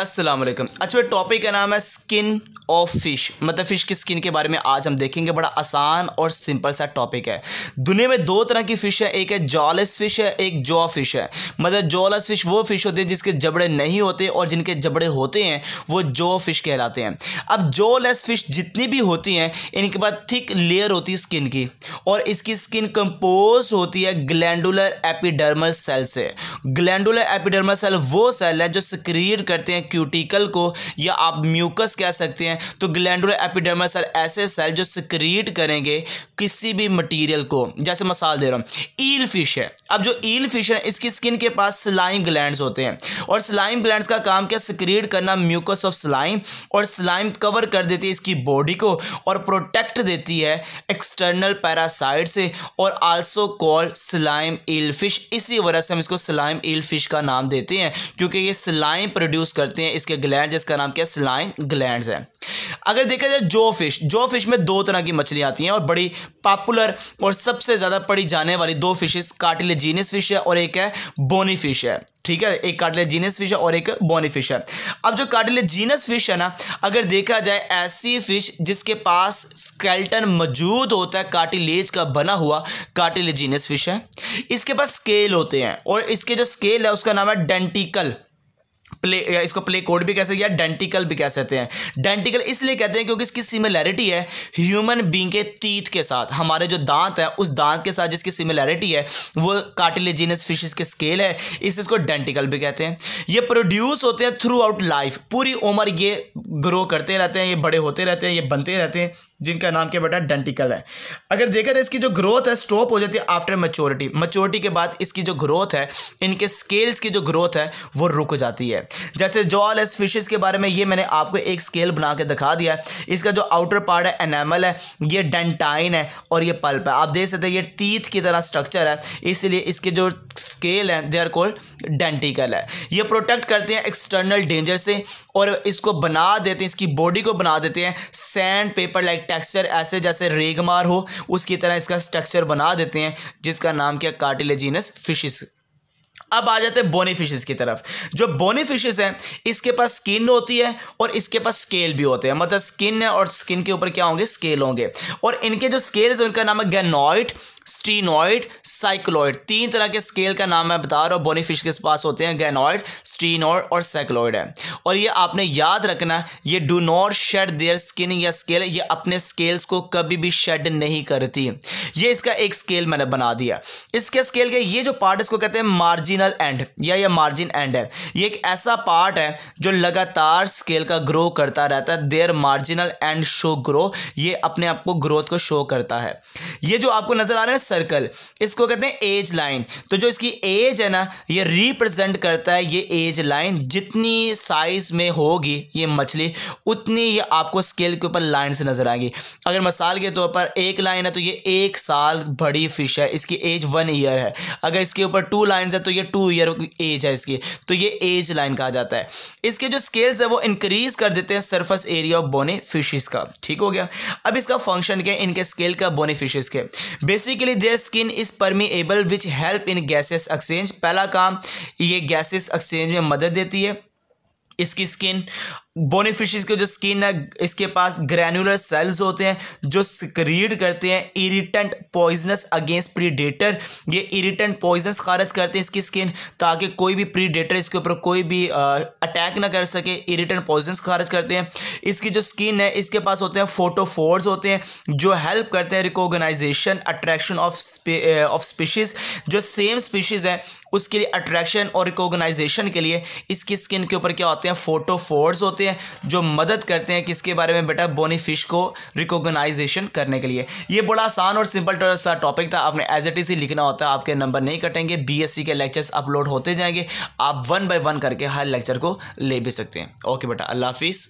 असलम अच्छा टॉपिक का नाम है स्किन ऑफ फिश मतलब फ़िश की स्किन के बारे में आज हम देखेंगे बड़ा आसान और सिंपल सा टॉपिक है दुनिया में दो तरह की फ़िश है एक है जॉलेस फिश है एक जॉ फिश है मतलब जॉलेस फिश वो फ़िश होती है जिसके जबड़े नहीं होते और जिनके जबड़े होते हैं वो जॉ फिश कहलाते हैं अब जॉलेस फिश जितनी भी होती हैं इनके बाद थिक लेयर होती है स्किन की और इसकी स्किन कंपोज होती है ग्लैंडुलर एपिडर्मल सेल से ग्लैंडुलर एपिडर्मल सेल वो सेल है जो सक्रिएट करते हैं क्यूटिकल को या आप म्यूकस कह सकते हैं तो ग्लैंडुलर एपिडर्मल सेल ऐसे सेल जो सिक्रीट करेंगे किसी भी मटेरियल को जैसे मसाल दे रहा हूँ ईल फिश है अब जो ईल फिश है इसकी स्किन के पास स्लाइम ग्लैंड्स होते हैं और स्लाइम ग्लैंड्स का काम क्या सिक्रीट करना म्यूकस ऑफ स्लाइम और स्लाइम कवर कर देती है इसकी बॉडी को और प्रोटेक्ट देती है एक्सटर्नल पैरासाइट से और also call slime eel fish इसी वजह से हम इसको स्लाइम ईल फिश का नाम देते हैं क्योंकि ये स्लाइम प्रोड्यूस कर करते हैं इसके ग्लैंड जिसका नाम क्या है स्लाइम ग्लैंड है अगर देखा जाए जो फिश जो फिश में दो तरह की मछलियाँ आती हैं और बड़ी पॉपुलर और सबसे ज़्यादा पड़ी जाने वाली दो फिशेस जीनस फिश है और एक है बोनी फिश है ठीक है एक काटिले जीनस फिश है और एक बोनी फिश है अब जो काटिले जीनस फिश है ना अगर देखा जाए ऐसी फिश जिसके पास स्केल्टन मौजूद होता है काटिलेज का बना हुआ काटिले जीनस फिश है इसके पास स्केल होते हैं और इसके जो स्केल है उसका नाम है डेंटिकल प्ले इसको प्ले कोड भी कह सकते हैं या डेंटिकल भी कह सकते हैं डेंटिकल इसलिए कहते हैं क्योंकि इसकी सिमिलैरिटी है ह्यूमन बींग के तीत के साथ हमारे जो दांत हैं उस दांत के साथ जिसकी सिमिलैरिटी है वो कार्टिलेजिनस फिशेस के स्केल है इस इसको डेंटिकल भी कहते हैं ये प्रोड्यूस होते हैं थ्रू आउट लाइफ पूरी उम्र ये ग्रो करते रहते हैं ये बड़े होते रहते हैं ये बनते रहते हैं जिनका नाम क्या बेटा डेंटिकल है अगर देखा जाए इसकी जो ग्रोथ है स्टॉप हो जाती है आफ्टर मेच्योरिटी मेच्योरिटी के बाद इसकी जो ग्रोथ है इनके स्केल्स की जो ग्रोथ है वो रुक जाती है जैसे जॉल एस फिशेस के बारे में ये मैंने आपको एक स्केल बना के दिखा दिया है इसका जो आउटर पार्ट है एनामल है ये डेंटाइन है और ये पल्प है आप देख सकते हैं ये टीथ की तरह स्ट्रक्चर है इसलिए इसके जो स्केल हैं दे आर कोल्ड डेंटिकल है ये प्रोटेक्ट करते हैं एक्सटर्नल डेंजर से और इसको बना देते हैं इसकी बॉडी को बना देते हैं सैंड पेपर लाइक टेक्सचर ऐसे जैसे रेगमार हो उसकी तरह इसका स्ट्रक्चर बना देते हैं जिसका नाम क्या कार्टिलेजिनस फिशिस अब आ जाते हैं बोनी फिशेज की तरफ जो बोनी फिशेज हैं इसके पास स्किन होती है और इसके पास स्केल भी होते हैं मतलब स्किन है और स्किन के ऊपर क्या होंगे स्केल होंगे और इनके जो स्केल्स हैं उनका नाम है गैनॉइट स्टीनॉइड साइक्लॉइड तीन तरह के स्केल का नाम मैं बता रहा हूँ बोनी फिश के पास होते हैं गैनॉइड स्टीनॉइड और साइक्लॉइड है और ये आपने याद रखना है ये do not shed their skin या स्केल ये अपने स्केल्स को कभी भी शेड नहीं करती ये इसका एक स्केल मैंने बना दिया इसके स्केल के ये जो पार्ट इसको कहते हैं मार्जिनल एंड या ये मार्जिन एंड है ये एक ऐसा पार्ट है जो लगातार स्केल का ग्रो करता रहता है their marginal and show grow ये अपने आप को ग्रोथ को शो करता है ये जो आपको नजर आ रहा है सर्कल इसको कहते हैं एज लाइन तो जो इसकी एज है ना ये रिप्रेजेंट करता है ये एज लाइन जितनी साइज़ में होगी ये मछली उतनी ये आपको स्केल के ऊपर लाइन से नज़र आएगी अगर मसाल के तौर तो पर एक लाइन है तो ये एक साल बड़ी फिश है इसकी एज वन ईयर है अगर इसके ऊपर टू लाइन है तो ये टू ईयर एज है इसकी तो ये एज लाइन कहा जाता है इसके जो स्केल्स है वो इंक्रीज़ कर देते हैं surface area of bony fishes का ठीक हो गया अब इसका फंक्शन क्या है इनके स्केल का बोने फिशेस के basic basically their skin is permeable which help in gases exchange पहला काम ये गैसेस एक्सचेंज में मदद देती है इसकी स्किन बोनी के जो स्किन है इसके पास ग्रैनुलर सेल्स होते हैं जो सिक्रीड करते हैं इरिटेंट पॉइजनस अगेंस्ट प्रीडेटर ये इरिटेंट पॉइजनस खारिज करते हैं इसकी स्किन ताकि कोई भी प्रीडेटर इसके ऊपर कोई भी अटैक ना कर सके इरिटेंट पॉइजनस खारिज करते हैं इसकी जो स्किन है इसके पास होते हैं फोटोफोर्स होते हैं जो हेल्प करते हैं recognisation attraction of of species जो सेम स्पीशीज़ है उसके लिए अट्रैक्शन और रिकोगनाइजेशन के लिए इसकी स्किन के ऊपर क्या होते हैं फोटोफोर्स होते हैं है जो मदद करते हैं किसके बारे में बेटा बोनी फिश को रिकोगनाइजेशन करने के लिए ये बड़ा आसान और सिंपल सा टॉपिक था आपने एज एट इज ही लिखना होता है आपके नंबर नहीं कटेंगे बीएससी के लेक्चर्स अपलोड होते जाएंगे आप वन बाय वन करके हर लेक्चर को ले भी सकते हैं ओके बेटा अल्लाह हाफिज़